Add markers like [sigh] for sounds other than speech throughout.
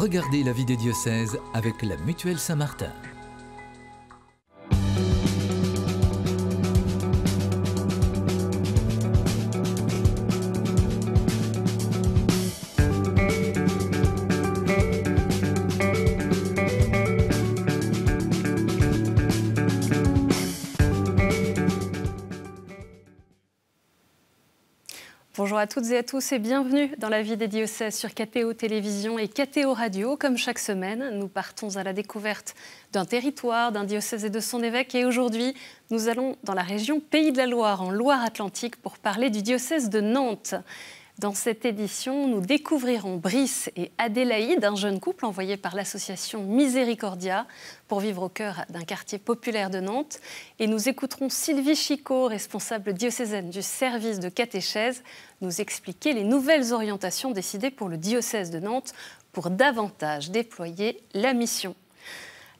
Regardez la vie des diocèses avec la Mutuelle Saint-Martin. à toutes et à tous et bienvenue dans la vie des diocèses sur KTO Télévision et KTO Radio. Comme chaque semaine, nous partons à la découverte d'un territoire, d'un diocèse et de son évêque. Et aujourd'hui, nous allons dans la région Pays de la Loire, en Loire-Atlantique, pour parler du diocèse de Nantes. Dans cette édition, nous découvrirons Brice et Adélaïde, un jeune couple envoyé par l'association Miséricordia pour vivre au cœur d'un quartier populaire de Nantes. Et nous écouterons Sylvie Chicot, responsable diocésaine du service de catéchèse, nous expliquer les nouvelles orientations décidées pour le diocèse de Nantes pour davantage déployer la mission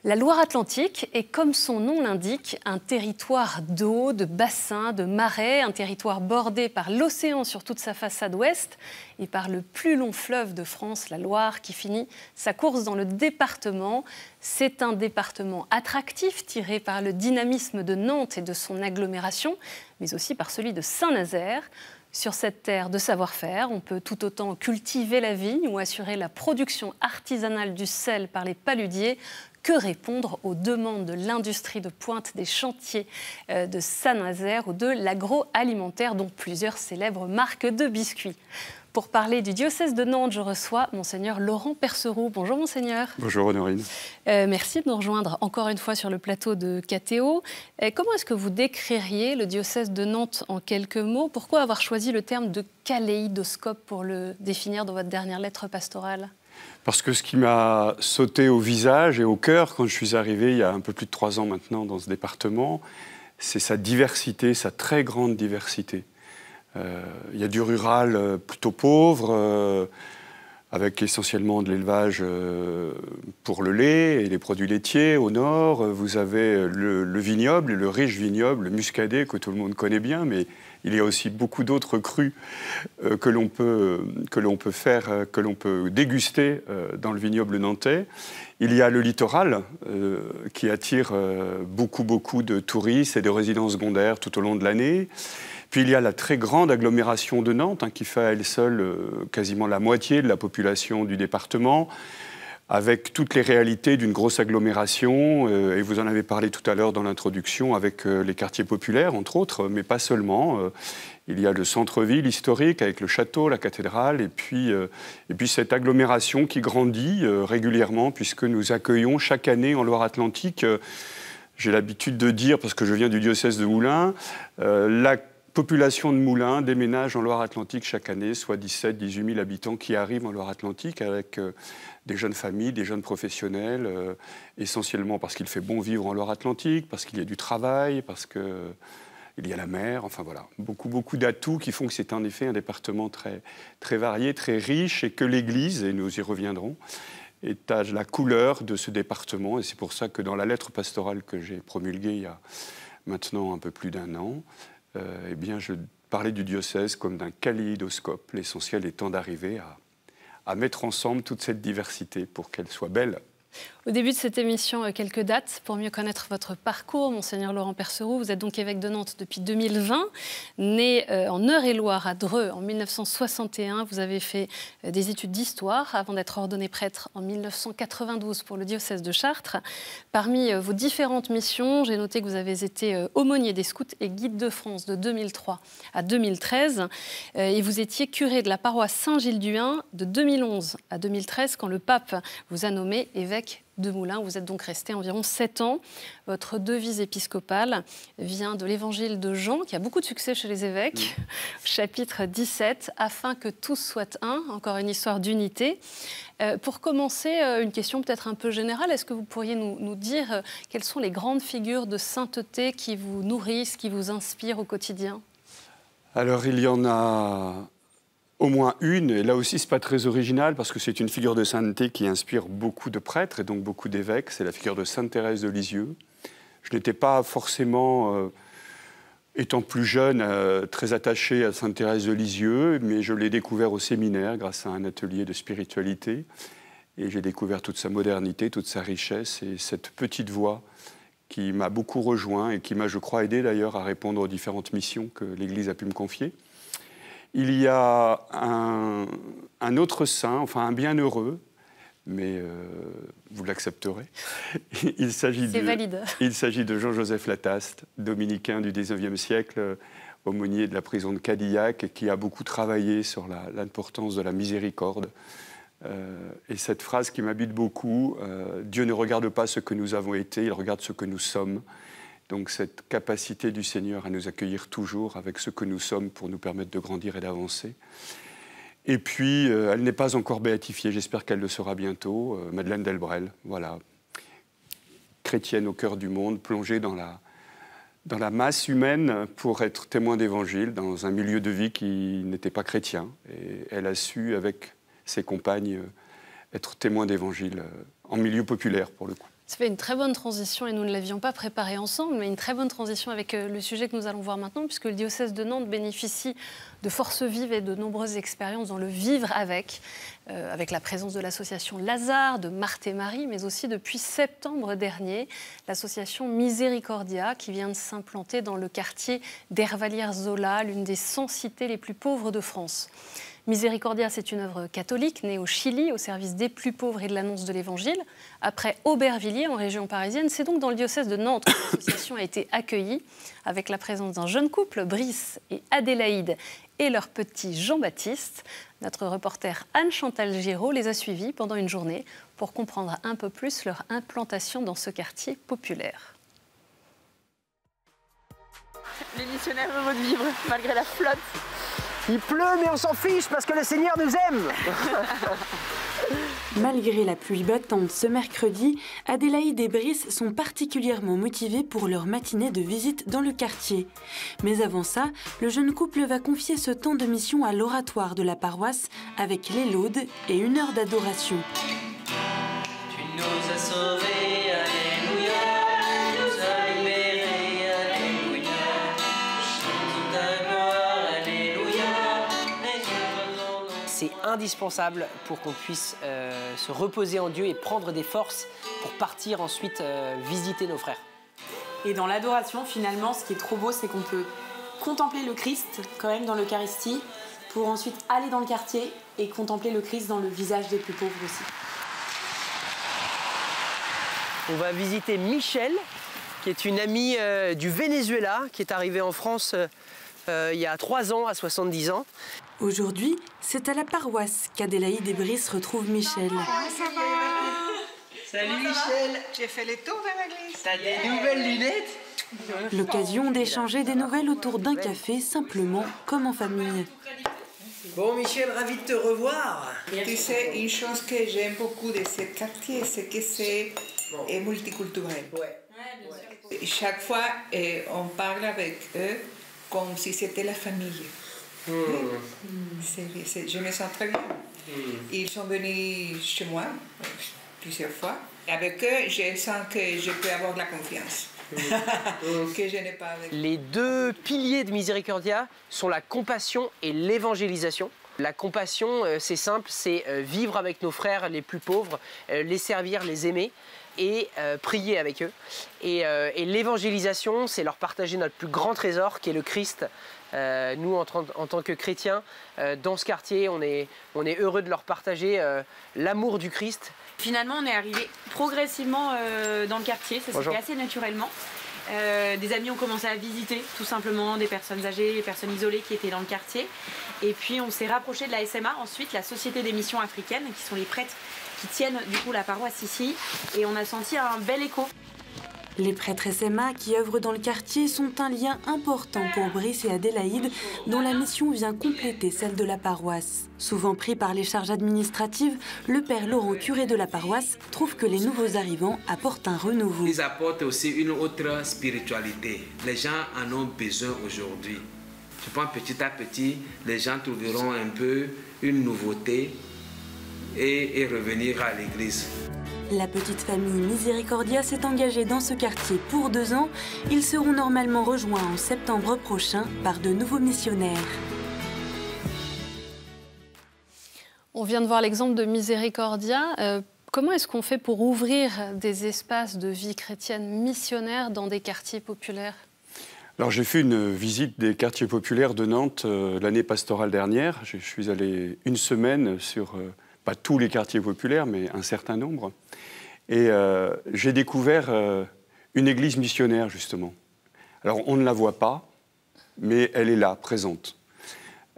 la Loire-Atlantique est, comme son nom l'indique, un territoire d'eau, de bassins, de marais, un territoire bordé par l'océan sur toute sa façade ouest et par le plus long fleuve de France, la Loire, qui finit sa course dans le département. C'est un département attractif, tiré par le dynamisme de Nantes et de son agglomération, mais aussi par celui de Saint-Nazaire. Sur cette terre de savoir-faire, on peut tout autant cultiver la vigne ou assurer la production artisanale du sel par les paludiers que répondre aux demandes de l'industrie de pointe des chantiers euh, de Saint-Nazaire ou de l'agroalimentaire dont plusieurs célèbres marques de biscuits. Pour parler du diocèse de Nantes, je reçois Monseigneur Laurent Perseroux. Bonjour Monseigneur. Bonjour Honorine. Euh, merci de nous rejoindre encore une fois sur le plateau de KTO. Euh, comment est-ce que vous décririez le diocèse de Nantes en quelques mots Pourquoi avoir choisi le terme de kaléidoscope pour le définir dans votre dernière lettre pastorale parce que ce qui m'a sauté au visage et au cœur quand je suis arrivé il y a un peu plus de trois ans maintenant dans ce département, c'est sa diversité, sa très grande diversité. Euh, il y a du rural euh, plutôt pauvre, euh, avec essentiellement de l'élevage pour le lait et les produits laitiers au nord. Vous avez le, le vignoble, le riche vignoble, le muscadet que tout le monde connaît bien, mais il y a aussi beaucoup d'autres crus euh, que l'on peut, euh, l'on peut faire, euh, que l'on peut déguster dans le vignoble nantais. Il y a le littoral qui attire beaucoup, beaucoup de touristes et de résidents secondaires tout au long de l'année. Puis il y a la très grande agglomération de Nantes, hein, qui fait à elle seule quasiment la moitié de la population du département avec toutes les réalités d'une grosse agglomération, euh, et vous en avez parlé tout à l'heure dans l'introduction, avec euh, les quartiers populaires, entre autres, mais pas seulement. Euh. il y a le centre-ville historique avec le château, la cathédrale, et puis, et puis cette agglomération qui grandit régulièrement, puisque nous accueillons chaque année en Loire-Atlantique, j'ai l'habitude de dire, parce que je viens du diocèse de Moulins, la population de Moulins déménage en Loire-Atlantique chaque année, soit 17-18 000 habitants qui arrivent en Loire-Atlantique avec euh, des jeunes familles, des jeunes professionnels, euh, essentiellement parce qu'il fait bon vivre en Loire-Atlantique, parce qu'il y a du travail, parce qu'il euh, il y a la mer, enfin voilà, beaucoup, beaucoup d'atouts qui font que c'est en effet un département très, très varié, très riche, et que l'Église, et nous y reviendrons, est à la couleur de ce département, et c'est pour ça que dans la lettre pastorale que j'ai promulguée il y a maintenant un peu plus d'un an, euh, eh bien, je parlais du diocèse comme d'un kaléidoscope, l'essentiel étant d'arriver à mettre ensemble toute cette diversité pour qu'elle soit belle au début de cette émission, euh, quelques dates pour mieux connaître votre parcours. Monseigneur Laurent Perceroux, vous êtes donc évêque de Nantes depuis 2020, né euh, en Eure-et-Loire à Dreux en 1961. Vous avez fait euh, des études d'histoire avant d'être ordonné prêtre en 1992 pour le diocèse de Chartres. Parmi vos différentes missions, j'ai noté que vous avez été aumônier des scouts et guide de France de 2003 à 2013. Et vous étiez curé de la paroisse Saint-Gilles-du-Hain de 2011 à 2013 quand le pape vous a nommé évêque de Moulins. Vous êtes donc resté environ 7 ans. Votre devise épiscopale vient de l'évangile de Jean, qui a beaucoup de succès chez les évêques, mm. chapitre 17, afin que tous soient un, encore une histoire d'unité. Euh, pour commencer, euh, une question peut-être un peu générale, est-ce que vous pourriez nous, dire euh, quelles sont les grandes figures de sainteté qui vous nourrissent, qui vous inspirent au quotidien Alors il y en a au moins une, et là aussi c'est pas très original parce que c'est une figure de sainteté qui inspire beaucoup de prêtres et donc beaucoup d'évêques, c'est la figure de Sainte Thérèse de Lisieux. Je n'étais pas forcément, euh, étant plus jeune, euh, très attaché à Sainte Thérèse de Lisieux, mais je l'ai découvert au séminaire grâce à un atelier de spiritualité et j'ai découvert toute sa modernité, toute sa richesse et cette petite voix qui m'a beaucoup rejoint et qui m'a, je crois, aidé d'ailleurs à répondre aux différentes missions que l'Église a pu me confier. Il y a un, autre saint, enfin un bienheureux, mais euh, vous l'accepterez. [laughs] Il s'agit de, Il s'agit de Jean-Joseph Lataste, dominicain du 19e siècle, aumônier de la prison de Cadillac, qui a beaucoup travaillé sur l'importance de la miséricorde. Euh, et cette phrase qui m'habite beaucoup, euh, Dieu ne regarde pas ce que nous avons été, il regarde ce que nous sommes. Donc cette capacité du Seigneur à nous accueillir toujours avec ce que nous sommes pour nous permettre de grandir et d'avancer. Et puis, euh, elle n'est pas encore béatifiée, j'espère qu'elle le sera bientôt, euh, Madeleine Delbrel, voilà, chrétienne au cœur du monde, plongée dans la, dans la masse humaine pour être témoin d'évangile dans un milieu de vie qui n'était pas chrétien. Et elle a su, avec ses compagnes, euh, être témoin d'évangile en milieu populaire, pour le coup. Ça fait une très bonne transition, et nous ne l'avions pas préparée ensemble, mais une très bonne transition avec euh, le sujet que nous allons voir maintenant, puisque le diocèse de Nantes bénéficie de forces vives et de nombreuses expériences dans le vivre avec, euh, avec la présence de l'association Lazare, de Marthe et Marie, mais aussi depuis septembre dernier, l'association Miséricordia, qui vient de s'implanter dans le quartier d'Hervalière-Zola, l'une des 100 cités les plus pauvres de France. Miséricordia, c'est une œuvre catholique née au Chili, au service des plus pauvres et de l'annonce de l'Évangile. Après Aubervilliers, en région parisienne, c'est donc dans le diocèse de Nantes que l'association a été accueillie, avec la présence d'un jeune couple, Brice et Adélaïde, et leur petit Jean-Baptiste. Notre reporter Anne-Chantal Giraud les a suivis pendant une journée pour comprendre un peu plus leur implantation dans ce quartier populaire. Les missionnaires vont vivre malgré la flotte il pleut, mais on s'en fiche parce que le Seigneur nous aime. [laughs] Malgré la pluie battante ce mercredi, Adélaïde et Brice sont particulièrement motivés pour leur matinée de visite dans le quartier. Mais avant ça, le jeune couple va confier ce temps de mission à l'oratoire de la paroisse avec les laudes et une heure d'adoration. indispensable pour qu'on puisse euh, se reposer en Dieu et prendre des forces pour partir ensuite euh, visiter nos frères. Et dans l'adoration, finalement, ce qui est trop beau, c'est qu'on peut contempler le Christ quand même dans l'Eucharistie pour ensuite aller dans le quartier et contempler le Christ dans le visage des plus pauvres aussi. On va visiter Michel, qui est une amie euh, du Venezuela, qui est arrivée en France il y a 3 ans, à 70 ans. Aujourd'hui, c'est à la paroisse qu'Adélaïde et Brice retrouvent Michel. Ah, Salut Michel Tu fait les tours de l'église T'as des nouvelles lunettes L'occasion d'échanger des nouvelles autour d'un café, simplement comme en famille. Bon Michel, ravi de te revoir. Tu sais, une chose que j'aime beaucoup de ce quartier, c'est que c'est multiculturel. Chaque fois, eh, on parle avec eux comme si c'était la famille. Hmm. je me sens très bien. Hmm. Ils sont venus chez moi euh, plusieurs fois. Avec eux, je sens que je peux avoir de la confiance. Hmm. [laughs] que je n'ai pas avec Les deux piliers de Miséricordia sont la compassion et l'évangélisation. La compassion, euh, c'est simple, c'est euh, vivre avec nos frères les plus pauvres, les servir, les aimer et prier avec eux. Et, et l'évangélisation, c'est leur partager notre plus grand trésor qui est le Christ euh, nous, en, tant que chrétiens, euh, dans ce quartier, on est, heureux de leur partager euh, l'amour du Christ. Finalement, on est arrivé progressivement dans le quartier, ça s'est fait assez naturellement. des amis ont commencé à visiter tout simplement des personnes âgées, des personnes isolées qui étaient dans le quartier. Et puis on s'est rapproché de la SMA, ensuite la Société des missions africaines, qui sont les prêtres qui tiennent du coup la paroisse ici. Et on a senti un bel écho. Les prêtres SMA qui œuvrent dans le quartier sont un lien important pour Brice et Adélaïde dont la mission vient compléter celle de la paroisse. Souvent pris par les charges administratives, le père Laurent, curé de la paroisse, trouve que les nouveaux arrivants apportent un renouveau. Ils apportent aussi une autre spiritualité. Les gens en ont besoin aujourd'hui. Je pense petit à petit, les gens trouveront un peu une nouveauté et, revenir à l'église. La petite famille Miséricordia s'est engagée dans ce quartier pour deux ans. Ils seront normalement rejoints en septembre prochain par de nouveaux missionnaires. On vient de voir l'exemple de Miséricordia. Euh, comment est-ce qu'on fait pour ouvrir des espaces de vie chrétienne missionnaire dans des quartiers populaires alors j'ai fait une visite des quartiers populaires de Nantes euh, l'année pastorale dernière. Je suis allé une semaine sur euh, pas tous les quartiers populaires, mais un certain nombre. Et euh, j'ai découvert euh, une église missionnaire, justement. Alors, on ne la voit pas, mais elle est là, présente.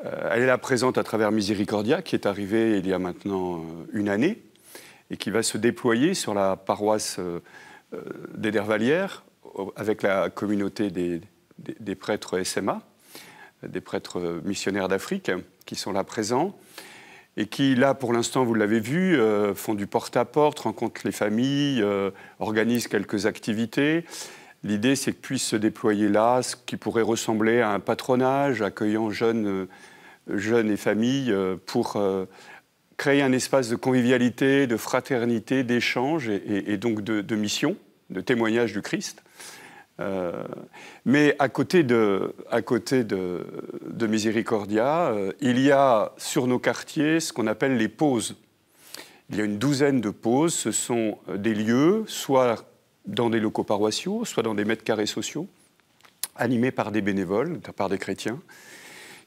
Euh, elle est là, présente à travers Miséricordia, qui est arrivée il y a maintenant une année, et qui va se déployer sur la paroisse des avec la communauté des prêtres SMA, des prêtres missionnaires d'Afrique, qui sont là présents et qui, là, pour l'instant, vous l'avez vu, euh, font du porte-à-porte, rencontrent les familles, euh, organisent quelques activités. L'idée, c'est que puisse se déployer là ce qui pourrait ressembler à un patronage accueillant jeunes, euh, jeunes et familles pour créer un espace de convivialité, de fraternité, d'échange et, donc de mission, de témoignage du Christ. Euh, mais à côté de, à côté de, de Miséricordia, euh, il y a sur nos quartiers ce qu'on appelle les pauses. Il y a une douzaine de pauses. Ce sont euh, des lieux, soit dans des locaux paroissiaux, soit dans des mètres carrés sociaux, animés par des bénévoles, par des chrétiens,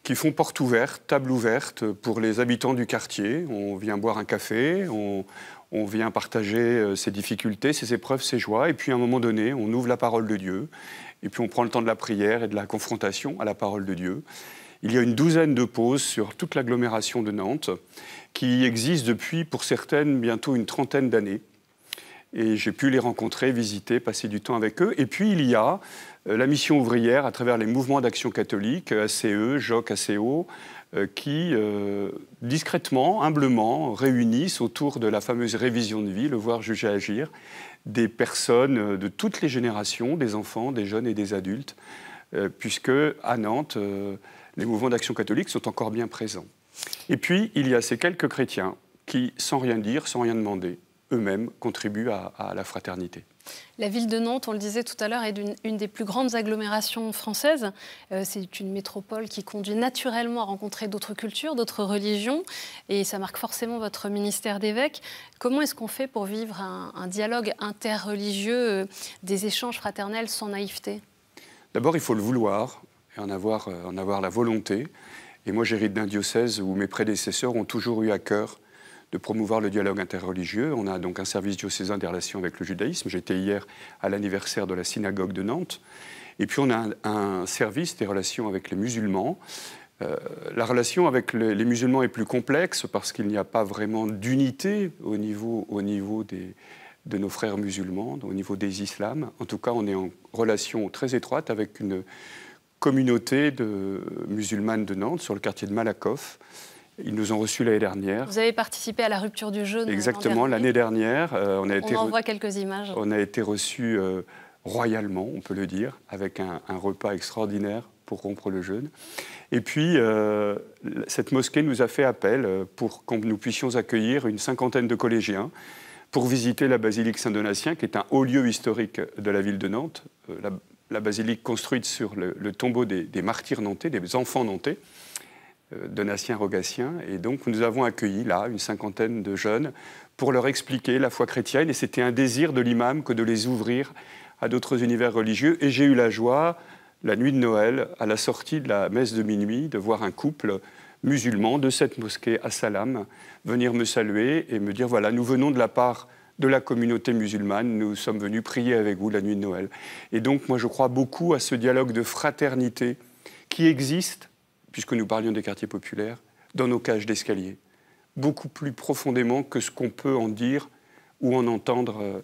qui font porte ouverte, table ouverte pour les habitants du quartier. On vient boire un café, on, on vient partager euh, ses difficultés, ses épreuves, ses joies, et puis à un moment donné, on ouvre la parole de Dieu, et puis on prend le temps de la prière et de la confrontation à la parole de Dieu. Il y a une douzaine de pauses sur toute l'agglomération de Nantes, qui existent depuis, pour certaines, bientôt une trentaine d'années. Et j'ai pu les rencontrer, visiter, passer du temps avec eux. Et puis il y a euh, la mission ouvrière à travers les mouvements d'action catholique, euh, ACE, JOC, ACO, euh, qui discrètement, humblement, réunissent autour de la fameuse révision de vie, le voir juger agir, des personnes de toutes les générations, des enfants, des jeunes et des adultes, puisque à Nantes, les mouvements d'action catholique sont encore bien présents. Et puis, il y a ces quelques chrétiens qui, sans rien dire, sans rien demander, eux-mêmes contribuent à, la fraternité. La ville de Nantes, on le disait tout à l'heure, est une, des plus grandes agglomérations françaises. Euh, c'est une métropole qui conduit naturellement à rencontrer d'autres cultures, d'autres religions, et ça marque forcément votre ministère d'évêque. Comment est-ce qu'on fait pour vivre un, dialogue interreligieux, euh, des échanges fraternels sans naïveté D'abord, il faut le vouloir et en avoir, euh, en avoir la volonté. Et moi, j'hérite d'un diocèse où mes prédécesseurs ont toujours eu à cœur de promouvoir le dialogue interreligieux. On a donc un service diocésain des relations avec le judaïsme. J'étais hier à l'anniversaire de la synagogue de Nantes. Et puis on a un, service des relations avec les musulmans. Euh, la relation avec les, musulmans est plus complexe parce qu'il n'y a pas vraiment d'unité au niveau, de nos frères musulmans, au niveau des islams. En tout cas, on est en relation très étroite avec une communauté de musulmanes de Nantes sur le quartier de Malakoff. Ils nous ont reçus l'année dernière. Vous avez participé à la rupture du jeûne euh, Exactement, l'année dernière. Euh, on a on été voit quelques images. On a été reçus euh, royalement, on peut le dire, avec un, repas extraordinaire pour rompre le jeûne. Et puis, cette mosquée nous a fait appel pour que nous puissions accueillir une cinquantaine de collégiens pour visiter la basilique Saint-Donatien, qui est un haut lieu historique de la ville de Nantes. La, basilique construite sur le, tombeau des, des martyrs nantais, des enfants nantais. Euh, donatien rogatien. Et donc nous avons accueilli là une cinquantaine de jeunes pour leur expliquer la foi chrétienne. Et c'était un désir de l'imam que de les ouvrir à d'autres univers religieux. Et j'ai eu la joie, la nuit de Noël, à la sortie de la messe de minuit, de voir un couple musulman de cette mosquée à Salam venir me saluer et me dire, voilà, nous venons de la part de la communauté musulmane. Nous sommes venus prier avec vous la nuit de Noël. Et donc, moi, je crois beaucoup à ce dialogue de fraternité qui existe puisque nous parlions des quartiers populaires, dans nos cages d'escalier, beaucoup plus profondément que ce qu'on peut en dire ou en entendre euh,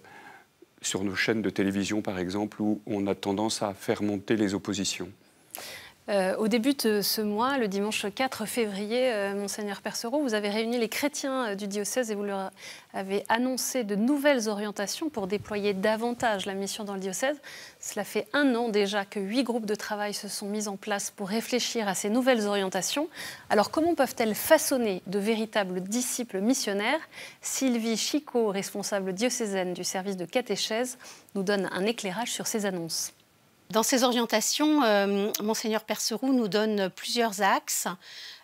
sur nos chaînes de télévision, par exemple, où on a tendance à faire monter les oppositions. Euh, au début de ce mois, le dimanche 4 février, euh, monseigneur Percereau, vous avez réuni les chrétiens euh, du diocèse et vous leur avez annoncé de nouvelles orientations pour déployer davantage la mission dans le diocèse. Cela fait un an déjà que huit groupes de travail se sont mis en place pour réfléchir à ces nouvelles orientations. Alors comment peuvent-elles façonner de véritables disciples missionnaires Sylvie Chicot, responsable diocésaine du service de catéchèse, nous donne un éclairage sur ces annonces. Dans ces orientations, euh, Monseigneur Perceroux nous donne plusieurs axes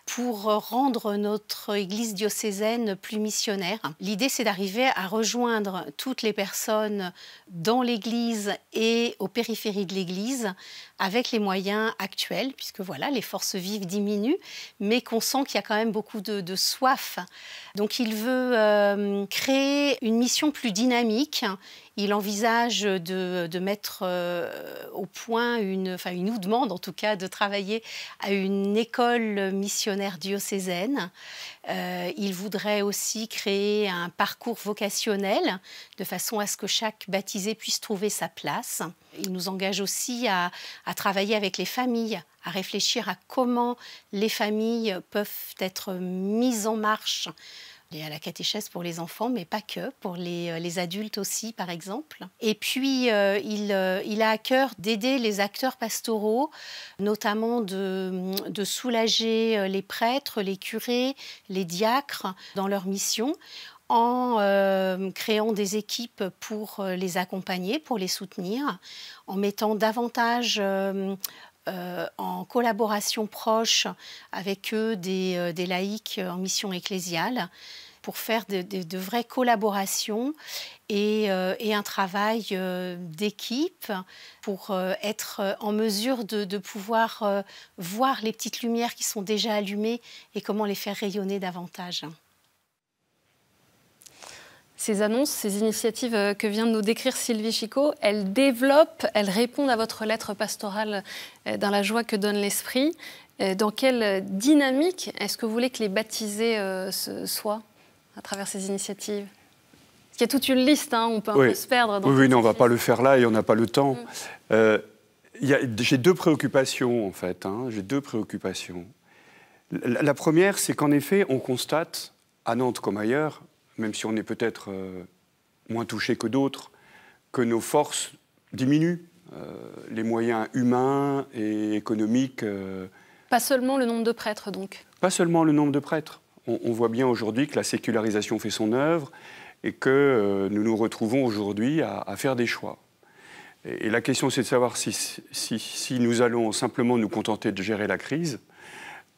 pour rendre notre Église diocésaine plus missionnaire. L'idée, c'est d'arriver à rejoindre toutes les personnes dans l'Église et aux périphéries de l'Église avec les moyens actuels, puisque voilà, les forces vives diminuent, mais qu'on sent qu'il y a quand même beaucoup de, soif. Donc il veut euh, créer une mission plus dynamique il envisage de, mettre euh, au point une, enfin une, nous demande en tout cas de travailler à une école missionnaire diocésaine. Euh, il voudrait aussi créer un parcours vocationnel de façon à ce que chaque baptisé puisse trouver sa place. Il nous engage aussi à, à travailler avec les familles, à réfléchir à comment les familles peuvent être mises en marche y à la catéchèse pour les enfants, mais pas que, pour les, euh, adultes aussi, par exemple. Et puis, euh, euh, il, a à cœur d'aider les acteurs pastoraux, notamment de, soulager les prêtres, les curés, les diacres dans leur mission en créant des équipes pour les accompagner, pour les soutenir, en mettant davantage euh, en collaboration proche avec eux des, euh, laïcs euh, en mission ecclésiale pour faire de, vraies collaborations et, un travail d'équipe pour être en mesure de pouvoir voir les petites lumières qui sont déjà allumées et comment les faire rayonner davantage ces annonces, ces initiatives euh, que vient de nous décrire Sylvie Chicot, elles développent, elles répondent à votre lettre pastorale euh, dans la joie que donne l'esprit. Euh, dans quelle dynamique est-ce que vous voulez que les baptisés soient à travers ces initiatives Parce Il y a toute une liste, hein, on peut un peu se perdre. oui, oui non, on ne va pas le faire là et on n'a pas le temps. Mm. J'ai deux préoccupations, en fait. Hein. J'ai deux préoccupations. la première, c'est qu'en effet, on constate, à Nantes comme ailleurs, même si on est peut-être euh, moins touché que d'autres, que nos forces diminuent, euh, les moyens humains et économiques. Euh, Pas seulement le nombre de prêtres, donc Pas seulement le nombre de prêtres. On, voit bien aujourd'hui que la sécularisation fait son œuvre et que nous nous retrouvons aujourd'hui à, faire des choix. Et, la question, c'est de savoir si, nous allons simplement nous contenter de gérer la crise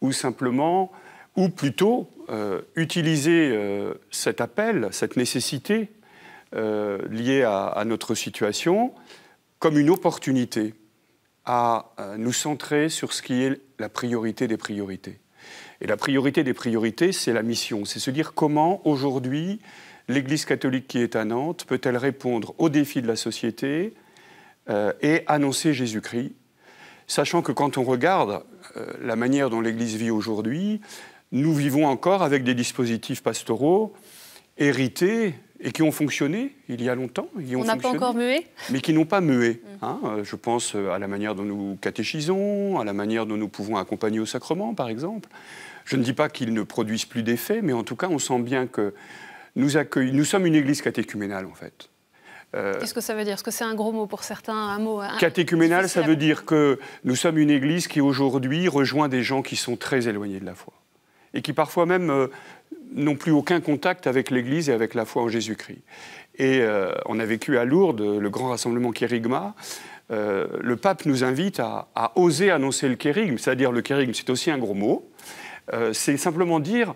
ou simplement ou plutôt euh, utiliser euh, cet appel, cette nécessité euh, liée à, notre situation comme une opportunité à nous centrer sur ce qui est la priorité des priorités. Et la priorité des priorités, c'est la mission, c'est se dire comment aujourd'hui l'Église catholique qui est à Nantes peut-elle répondre aux défis de la société et annoncer Jésus-Christ, sachant que quand on regarde la manière dont l'Église vit aujourd'hui, nous vivons encore avec des dispositifs pastoraux hérités et qui ont fonctionné il y a longtemps. On n'a pas encore mué Mais qui n'ont pas mué. Mm. Hein. Euh, je pense euh, à la manière dont nous catéchisons, à la manière dont nous pouvons accompagner au sacrement, par exemple. Je ne dis pas qu'ils ne produisent plus d'effets, mais en tout cas, on sent bien que nous sommes une église catéchuménale, en fait. Euh, Qu'est-ce que ça veut dire Est-ce que c'est un gros mot pour certains un mot, ça veut dire que nous sommes une église qui aujourd'hui rejoint des gens qui sont très éloignés de la foi et qui parfois même euh, n'ont plus aucun contact avec l'Église et avec la foi en Jésus-Christ. Et euh, on a vécu à Lourdes le grand rassemblement kérigma. Euh, le pape nous invite à, oser annoncer le kérigme, c'est-à-dire le kérigme, c'est aussi un gros mot. c'est simplement dire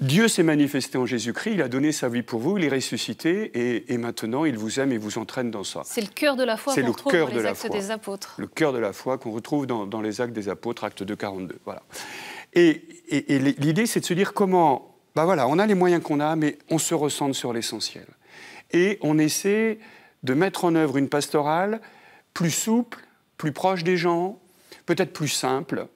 Dieu s'est manifesté en Jésus-Christ, il a donné sa vie pour vous, il est ressuscité et, maintenant il vous aime et vous entraîne dans ça. C'est le cœur de la foi qu'on retrouve dans les actes des apôtres. Le cœur de la foi qu'on retrouve dans, dans les actes des apôtres, acte 2, 42. Voilà. Et, l'idée, c'est de se dire comment, ben voilà, on a les moyens qu'on a, mais on se ressente sur l'essentiel. Et on essaie de mettre en œuvre une pastorale plus souple, plus proche des gens, peut-être plus simple,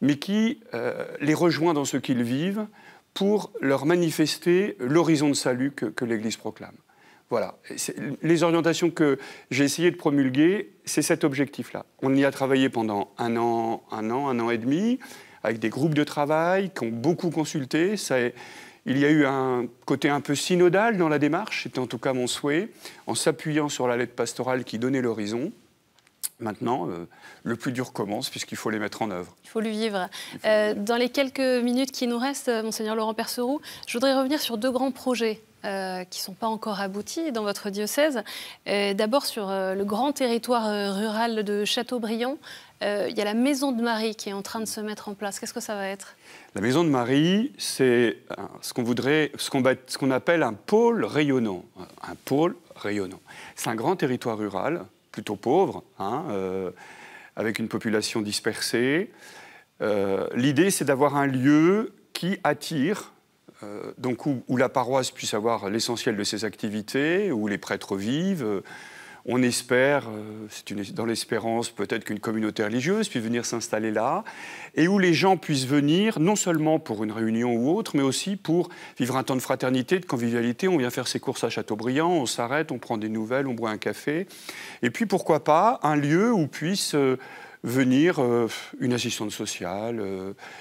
mais qui euh, les rejoint dans ce qu'ils vivent pour leur manifester l'horizon de salut que, que l'Église proclame. Voilà. Les orientations que j'ai essayé de promulguer, c'est cet objectif-là. On y a travaillé pendant un an, un an, un an et demi avec des groupes de travail qui ont beaucoup consulté. il y a eu un côté un peu synodal dans la démarche, c'était en tout cas mon souhait, en s'appuyant sur la lettre pastorale qui donnait l'horizon. Maintenant, euh, le plus dur commence puisqu'il faut les mettre en œuvre. Il faut le euh, vivre. dans les quelques minutes qui nous restent, euh, monseigneur Laurent Perceroux je voudrais revenir sur deux grands projets qui ne sont pas encore aboutis dans votre diocèse. D'abord sur le grand territoire rural de Châteaubriand, euh, il y a la Maison de Marie qui est en train de se mettre en place. Qu'est-ce que ça va être La Maison de Marie, c'est euh, ce qu'on voudrait, ce qu'on appelle un pôle rayonnant. Euh, un pôle rayonnant. C'est un grand territoire rural, plutôt pauvre, hein, avec une population dispersée. L'idée, c'est d'avoir un lieu qui attire donc où, la paroisse puisse avoir l'essentiel de ses activités, où les prêtres vivent, on espère, euh, c'est dans l'espérance peut-être qu'une communauté religieuse puisse venir s'installer là, et où les gens puissent venir non seulement pour une réunion ou autre, mais aussi pour vivre un temps de fraternité, de convivialité. On vient faire ses courses à Châteaubriand, on s'arrête, on prend des nouvelles, on boit un café. Et puis pourquoi pas un lieu où puisse euh, venir euh, une assistante sociale,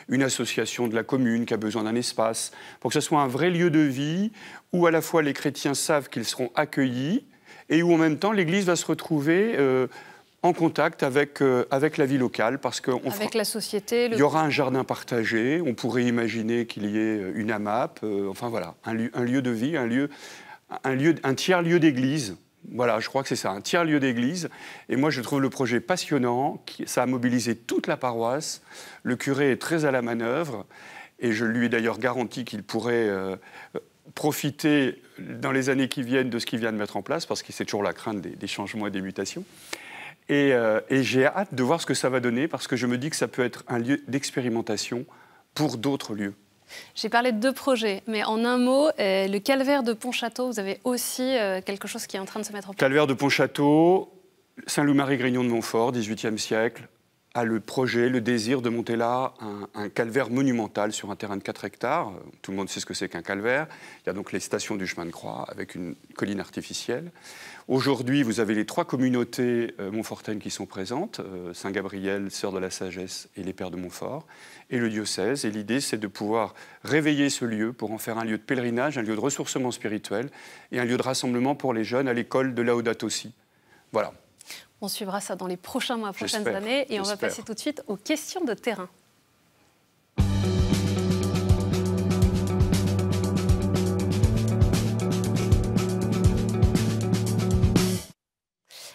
une association de la commune qui a besoin d'un espace, pour que ce soit un vrai lieu de vie où à la fois les chrétiens savent qu'ils seront accueillis, et où en même temps l'Église va se retrouver euh, en contact avec, euh, avec la vie locale, parce que avec la société, il y aura un jardin partagé, on pourrait imaginer qu'il y ait euh, une AMAP, enfin voilà, un lieu, un, lieu de vie, un lieu, un, tiers lieu d'église. Voilà, je crois que c'est ça, un tiers lieu d'église. Et moi, je trouve le projet passionnant. Ça a mobilisé toute la paroisse. Le curé est très à la manœuvre. Et je lui ai d'ailleurs garanti qu'il pourrait profiter dans les années qui viennent de ce qu'il vient de mettre en place, parce que c'est toujours la crainte des, changements et des mutations. Euh, et, j'ai hâte de voir ce que ça va donner, parce que je me dis que ça peut être un lieu d'expérimentation pour d'autres lieux. J'ai parlé de deux projets, mais en un mot, euh, le calvaire de Pontchâteau, vous avez aussi euh, quelque chose qui est en train de se mettre en place. Calvaire de Pontchâteau, Saint-Loup-Marie-Grignon de Montfort, 18e siècle, a le projet, le désir de monter là un, calvaire monumental sur un terrain de 4 hectares. Tout le monde sait ce que c'est qu'un calvaire. Il y a donc les stations du chemin de croix avec une colline artificielle. Aujourd'hui, vous avez les trois communautés euh, montfortaines qui sont présentes, euh, Saint-Gabriel, Sœur de la Sagesse et les Pères de Montfort, et le diocèse. Et l'idée, c'est de pouvoir réveiller ce lieu pour en faire un lieu de pèlerinage, un lieu de ressourcement spirituel et un lieu de rassemblement pour les jeunes à l'école de Laudato aussi. Voilà. On suivra ça dans les prochains mois, prochaines années. Et on va passer tout de suite aux questions de terrain.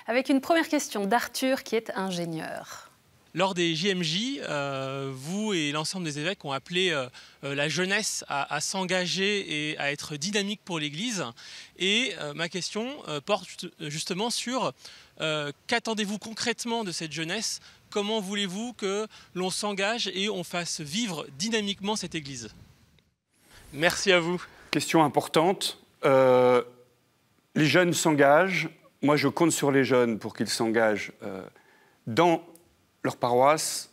Avec une première question d'Arthur qui est ingénieur. Lors des JMJ, euh, vous et l'ensemble des évêques ont appelé euh, euh, la jeunesse à, s'engager et à être dynamique pour l'Église. Et ma question porte justement sur qu'attendez-vous concrètement de cette jeunesse Comment voulez-vous que l'on s'engage et on fasse vivre dynamiquement cette Église Merci à vous. Question importante. les jeunes s'engagent. Moi, je compte sur les jeunes pour qu'ils s'engagent dans leurs paroisse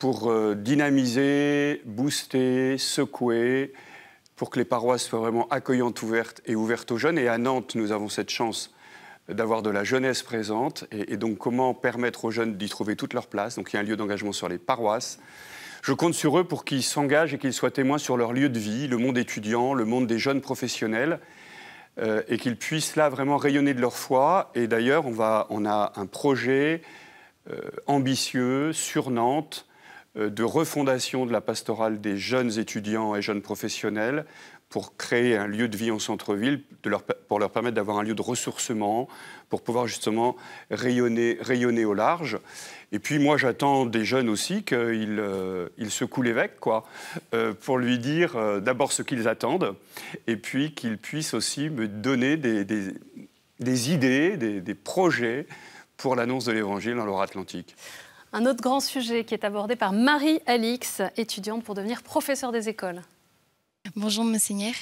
pour euh, dynamiser, booster, secouer, pour que les paroisses soient vraiment accueillantes, ouvertes et ouvertes aux jeunes. Et à Nantes, nous avons cette chance d'avoir de la jeunesse présente et, donc comment permettre aux jeunes d'y trouver toute leur place. Donc il y a un lieu d'engagement sur les paroisses. Je compte sur eux pour qu'ils s'engagent et qu'ils soient témoins sur leur lieu de vie, le monde étudiant, le monde des jeunes professionnels, euh, et qu'ils puissent là vraiment rayonner de leur foi. Et d'ailleurs, on, on a un projet euh, ambitieux, sur euh, de refondation de la pastorale des jeunes étudiants et jeunes professionnels pour créer un lieu de vie en centre-ville, pour leur permettre d'avoir un lieu de ressourcement, pour pouvoir justement rayonner, rayonner au large. Et puis moi, j'attends des jeunes aussi qu'ils euh, secouent l'évêque, quoi, euh, pour lui dire d'abord ce qu'ils attendent, et puis qu'ils puissent aussi me donner des, idées, des projets pour l'annonce de l'Évangile dans laura Atlantique. Un autre grand sujet qui est abordé par Marie Alix, étudiante pour devenir professeur des écoles. Bonjour monseigneur.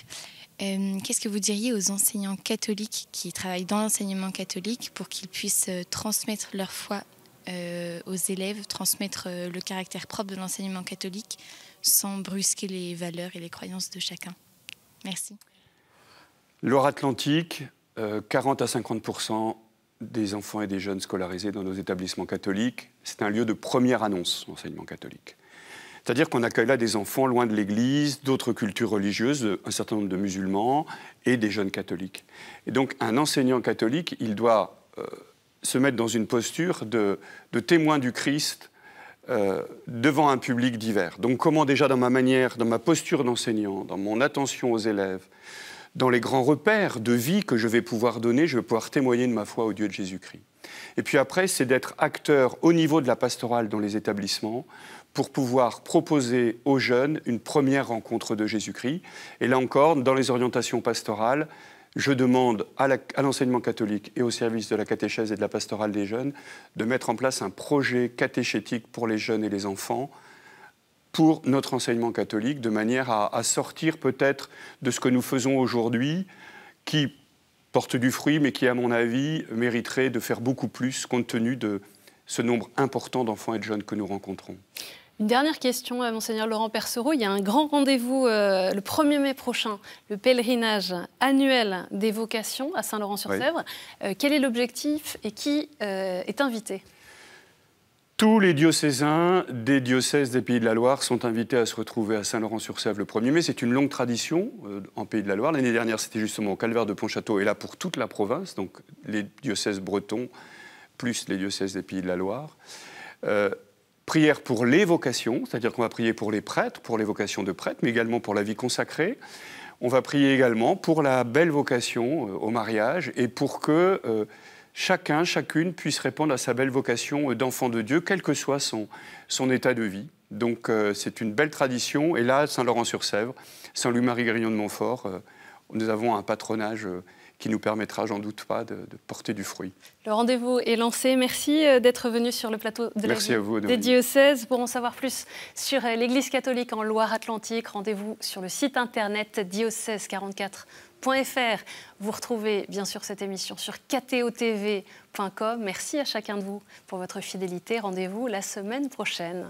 Euh, qu'est-ce que vous diriez aux enseignants catholiques qui travaillent dans l'enseignement catholique pour qu'ils puissent euh, transmettre leur foi euh, aux élèves, transmettre le caractère propre de l'enseignement catholique sans brusquer les valeurs et les croyances de chacun Merci. laura Atlantique, 40 à 50 des enfants et des jeunes scolarisés dans nos établissements catholiques, c'est un lieu de première annonce, l'enseignement catholique. C'est-à-dire qu'on accueille là des enfants loin de l'Église, d'autres cultures religieuses, un certain nombre de musulmans et des jeunes catholiques. Et donc un enseignant catholique, il doit euh, se mettre dans une posture de, témoin du Christ euh, devant un public divers. Donc comment déjà dans ma manière, dans ma posture d'enseignant, dans mon attention aux élèves, dans les grands repères de vie que je vais pouvoir donner, je vais pouvoir témoigner de ma foi au Dieu de Jésus-Christ. Et puis après, c'est d'être acteur au niveau de la pastorale dans les établissements pour pouvoir proposer aux jeunes une première rencontre de Jésus-Christ. Et là encore, dans les orientations pastorales, je demande à l'enseignement catholique et au service de la catéchèse et de la pastorale des jeunes de mettre en place un projet catéchétique pour les jeunes et les enfants pour notre enseignement catholique, de manière à, sortir peut-être de ce que nous faisons aujourd'hui, qui porte du fruit, mais qui, à mon avis, mériterait de faire beaucoup plus compte tenu de ce nombre important d'enfants et de jeunes que nous rencontrons. Une dernière question, à Monseigneur Laurent Persereau, Il y a un grand rendez-vous euh, le 1er mai prochain, le pèlerinage annuel des vocations à Saint-Laurent-sur-Sèvre. Euh, quel est l'objectif et qui euh, est invité tous les diocésains des diocèses des Pays de la Loire sont invités à se retrouver à Saint-Laurent-sur-Sèvre le 1er mai. C'est une longue tradition euh, en Pays de la Loire. L'année dernière, c'était justement au Calvaire de Pontchâteau, et là pour toute la province, donc les diocèses bretons plus les diocèses des Pays de la Loire. Euh, prière pour les vocations, c'est-à-dire qu'on va prier pour les prêtres, pour les vocations de prêtres, mais également pour la vie consacrée. On va prier également pour la belle vocation euh, au mariage et pour que chacun, chacune puisse répondre à sa belle vocation euh, d'enfant de Dieu, quel que soit son, son état de vie. Donc euh, c'est une belle tradition. Et là, Saint-Laurent-sur-Sèvre, Saint-Louis-Marie Grignon de Montfort, euh, nous avons un patronage qui nous permettra, j'en doute pas, de, porter du fruit. Le rendez-vous est lancé. Merci d'être venu sur le plateau de des diocèses. Pour en savoir plus sur l'Église catholique en Loire-Atlantique, rendez-vous sur le site internet diocèse 44 vous retrouvez bien sûr cette émission sur ktotv.com. Merci à chacun de vous pour votre fidélité. Rendez-vous la semaine prochaine.